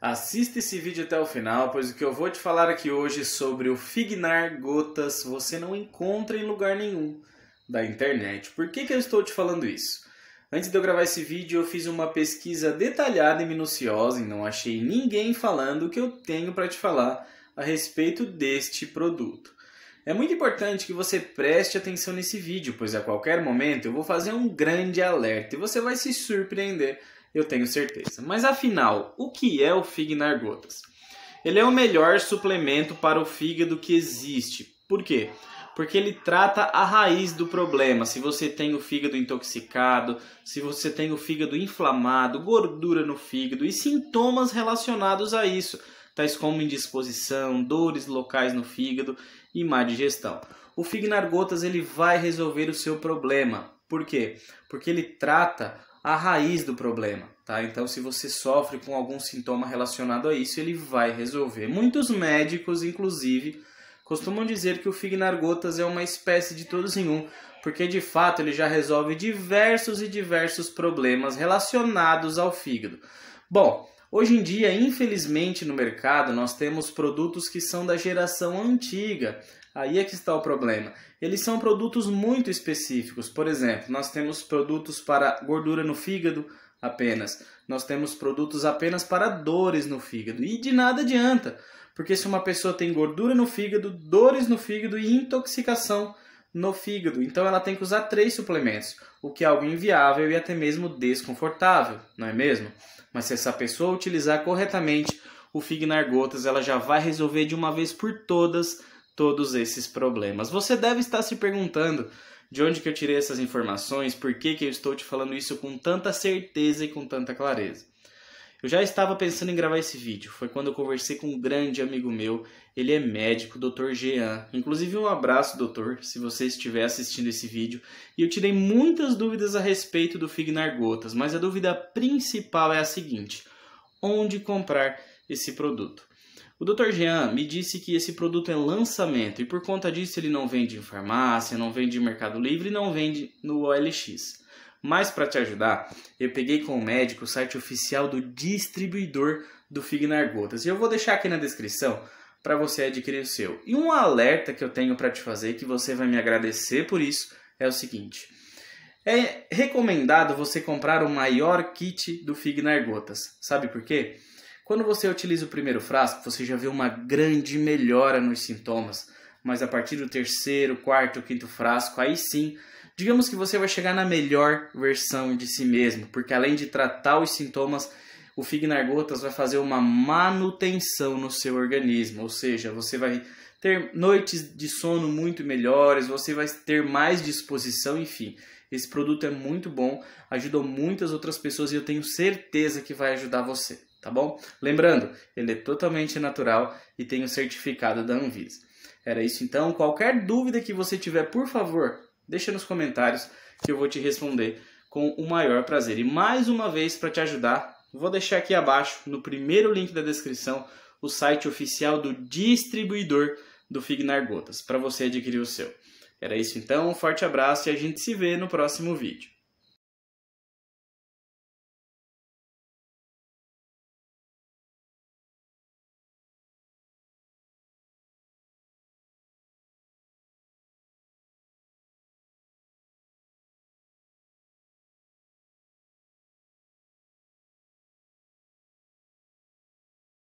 Assista esse vídeo até o final, pois o que eu vou te falar aqui hoje sobre o Fignar Gotas você não encontra em lugar nenhum da internet. Por que, que eu estou te falando isso? Antes de eu gravar esse vídeo, eu fiz uma pesquisa detalhada e minuciosa e não achei ninguém falando o que eu tenho para te falar a respeito deste produto. É muito importante que você preste atenção nesse vídeo, pois a qualquer momento eu vou fazer um grande alerta e você vai se surpreender eu tenho certeza. Mas afinal, o que é o Fignar Gotas? Ele é o melhor suplemento para o fígado que existe. Por quê? Porque ele trata a raiz do problema. Se você tem o fígado intoxicado, se você tem o fígado inflamado, gordura no fígado e sintomas relacionados a isso, tais como indisposição, dores locais no fígado e má digestão. O Fignar Gotas ele vai resolver o seu problema. Por quê? Porque ele trata a raiz do problema, tá? Então, se você sofre com algum sintoma relacionado a isso, ele vai resolver. Muitos médicos, inclusive, costumam dizer que o Gotas é uma espécie de todos em um, porque de fato ele já resolve diversos e diversos problemas relacionados ao fígado. Bom, hoje em dia, infelizmente no mercado, nós temos produtos que são da geração antiga, Aí é que está o problema. Eles são produtos muito específicos. Por exemplo, nós temos produtos para gordura no fígado apenas. Nós temos produtos apenas para dores no fígado. E de nada adianta, porque se uma pessoa tem gordura no fígado, dores no fígado e intoxicação no fígado, então ela tem que usar três suplementos, o que é algo inviável e até mesmo desconfortável, não é mesmo? Mas se essa pessoa utilizar corretamente o Fignar Gotas, ela já vai resolver de uma vez por todas todos esses problemas. Você deve estar se perguntando de onde que eu tirei essas informações, por que, que eu estou te falando isso com tanta certeza e com tanta clareza. Eu já estava pensando em gravar esse vídeo, foi quando eu conversei com um grande amigo meu, ele é médico, Dr. Jean. Inclusive um abraço, doutor, se você estiver assistindo esse vídeo. E eu tirei muitas dúvidas a respeito do Fignar Gotas, mas a dúvida principal é a seguinte: onde comprar esse produto? O Dr. Jean me disse que esse produto é lançamento e por conta disso ele não vende em farmácia, não vende em Mercado Livre, não vende no OLX. Mas para te ajudar, eu peguei com o médico o site oficial do distribuidor do Fignar Gotas e eu vou deixar aqui na descrição para você adquirir o seu. E um alerta que eu tenho para te fazer que você vai me agradecer por isso é o seguinte: é recomendado você comprar o maior kit do Fignar Gotas. Sabe por quê? Quando você utiliza o primeiro frasco, você já vê uma grande melhora nos sintomas, mas a partir do terceiro, quarto, quinto frasco, aí sim, digamos que você vai chegar na melhor versão de si mesmo, porque além de tratar os sintomas, o Fignar Gotas vai fazer uma manutenção no seu organismo, ou seja, você vai ter noites de sono muito melhores, você vai ter mais disposição, enfim. Esse produto é muito bom, ajudou muitas outras pessoas e eu tenho certeza que vai ajudar você tá bom? Lembrando, ele é totalmente natural e tem o certificado da Anvisa. Era isso então. Qualquer dúvida que você tiver, por favor, deixa nos comentários que eu vou te responder com o maior prazer. E mais uma vez, para te ajudar, vou deixar aqui abaixo, no primeiro link da descrição, o site oficial do distribuidor do Fignar Gotas, para você adquirir o seu. Era isso então, um forte abraço e a gente se vê no próximo vídeo.